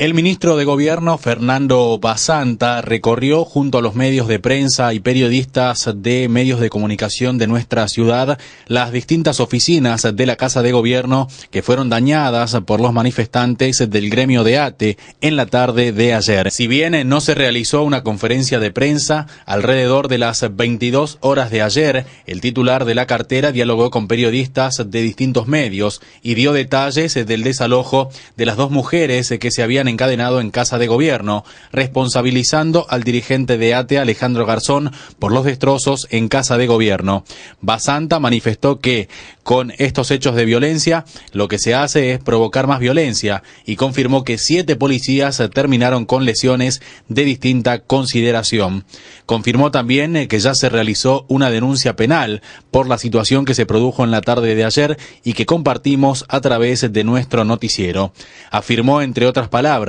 El ministro de Gobierno, Fernando Basanta, recorrió junto a los medios de prensa y periodistas de medios de comunicación de nuestra ciudad las distintas oficinas de la Casa de Gobierno que fueron dañadas por los manifestantes del gremio de ATE en la tarde de ayer. Si bien no se realizó una conferencia de prensa, alrededor de las 22 horas de ayer, el titular de la cartera dialogó con periodistas de distintos medios y dio detalles del desalojo de las dos mujeres que se habían encadenado en Casa de Gobierno, responsabilizando al dirigente de ATE, Alejandro Garzón, por los destrozos en Casa de Gobierno. Basanta manifestó que, con estos hechos de violencia, lo que se hace es provocar más violencia y confirmó que siete policías terminaron con lesiones de distinta consideración. Confirmó también que ya se realizó una denuncia penal por la situación que se produjo en la tarde de ayer y que compartimos a través de nuestro noticiero. Afirmó, entre otras palabras,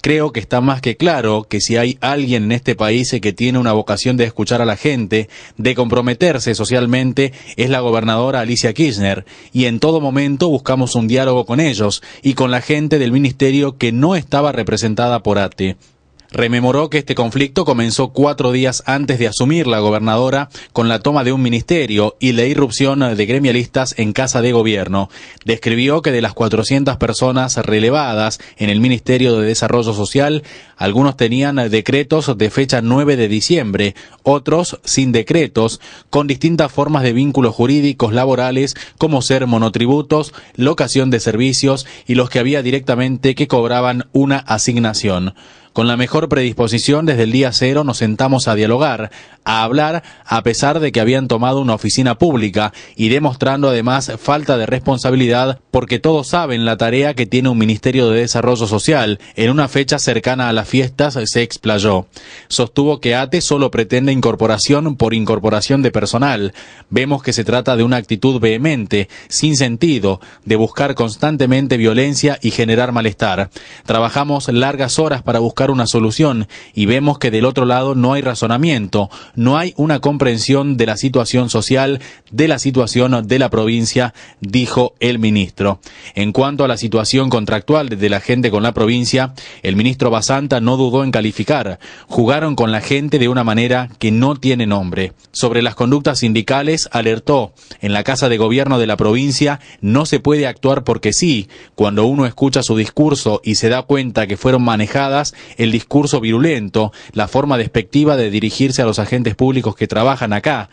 creo que está más que claro que si hay alguien en este país que tiene una vocación de escuchar a la gente, de comprometerse socialmente, es la gobernadora Alicia Kirchner, y en todo momento buscamos un diálogo con ellos y con la gente del ministerio que no estaba representada por ATE rememoró que este conflicto comenzó cuatro días antes de asumir la gobernadora con la toma de un ministerio y la irrupción de gremialistas en casa de gobierno. Describió que de las 400 personas relevadas en el Ministerio de Desarrollo Social, algunos tenían decretos de fecha 9 de diciembre, otros sin decretos, con distintas formas de vínculos jurídicos laborales como ser monotributos, locación de servicios y los que había directamente que cobraban una asignación. Con la mejor predisposición, desde el día cero nos sentamos a dialogar, a hablar, a pesar de que habían tomado una oficina pública y demostrando además falta de responsabilidad porque todos saben la tarea que tiene un Ministerio de Desarrollo Social. En una fecha cercana a las fiestas se explayó. Sostuvo que ATE solo pretende incorporación por incorporación de personal. Vemos que se trata de una actitud vehemente, sin sentido, de buscar constantemente violencia y generar malestar. Trabajamos largas horas para buscar una solución y vemos que del otro lado no hay razonamiento, no hay una comprensión de la situación social, de la situación de la provincia, dijo el ministro. En cuanto a la situación contractual de la gente con la provincia, el ministro Basanta no dudó en calificar. Jugaron con la gente de una manera que no tiene nombre. Sobre las conductas sindicales, alertó. En la Casa de Gobierno de la provincia no se puede actuar porque sí. Cuando uno escucha su discurso y se da cuenta que fueron manejadas, el discurso virulento, la forma despectiva de dirigirse a los agentes públicos que trabajan acá.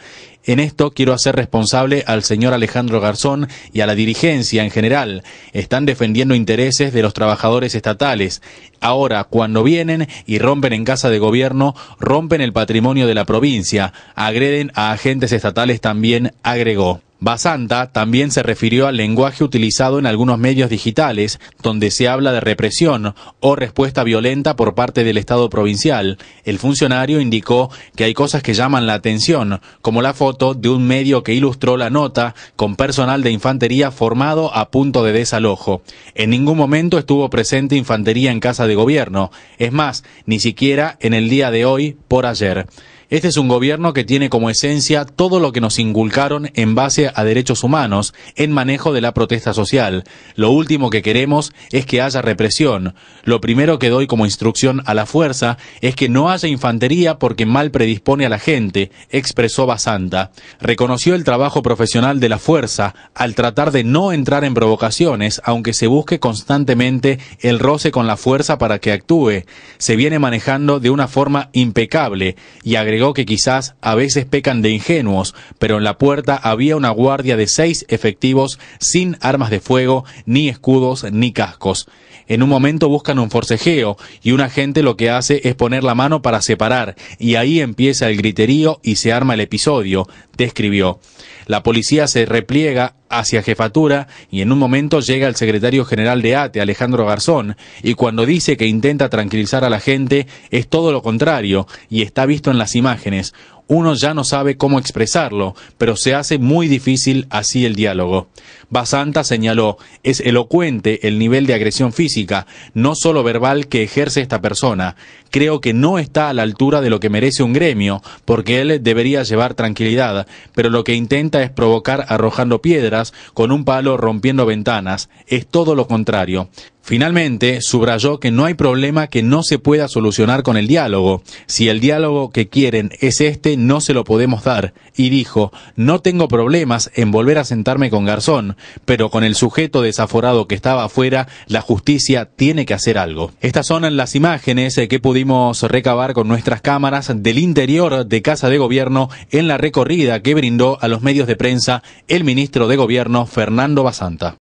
En esto quiero hacer responsable al señor Alejandro Garzón y a la dirigencia en general. Están defendiendo intereses de los trabajadores estatales. Ahora, cuando vienen y rompen en casa de gobierno, rompen el patrimonio de la provincia, agreden a agentes estatales también, agregó. Basanta también se refirió al lenguaje utilizado en algunos medios digitales, donde se habla de represión o respuesta violenta por parte del Estado provincial. El funcionario indicó que hay cosas que llaman la atención, como la foto de un medio que ilustró la nota con personal de infantería formado a punto de desalojo. En ningún momento estuvo presente infantería en casa de gobierno, es más, ni siquiera en el día de hoy por ayer. Este es un gobierno que tiene como esencia todo lo que nos inculcaron en base a a derechos humanos en manejo de la protesta social. Lo último que queremos es que haya represión. Lo primero que doy como instrucción a la fuerza es que no haya infantería porque mal predispone a la gente, expresó Basanta. Reconoció el trabajo profesional de la fuerza al tratar de no entrar en provocaciones, aunque se busque constantemente el roce con la fuerza para que actúe. Se viene manejando de una forma impecable y agregó que quizás a veces pecan de ingenuos, pero en la puerta había una guardia de seis efectivos sin armas de fuego, ni escudos, ni cascos. En un momento buscan un forcejeo y un agente lo que hace es poner la mano para separar y ahí empieza el griterío y se arma el episodio, describió. La policía se repliega hacia jefatura y en un momento llega el secretario general de ATE, Alejandro Garzón, y cuando dice que intenta tranquilizar a la gente es todo lo contrario y está visto en las imágenes uno ya no sabe cómo expresarlo, pero se hace muy difícil así el diálogo. Basanta señaló, es elocuente el nivel de agresión física, no solo verbal, que ejerce esta persona. Creo que no está a la altura de lo que merece un gremio, porque él debería llevar tranquilidad, pero lo que intenta es provocar arrojando piedras, con un palo rompiendo ventanas. Es todo lo contrario. Finalmente, subrayó que no hay problema que no se pueda solucionar con el diálogo. Si el diálogo que quieren es este, no se lo podemos dar. Y dijo, no tengo problemas en volver a sentarme con Garzón, pero con el sujeto desaforado que estaba afuera, la justicia tiene que hacer algo. Estas son las imágenes que pudimos recabar con nuestras cámaras del interior de Casa de Gobierno en la recorrida que brindó a los medios de prensa el ministro de Gobierno, Fernando Basanta.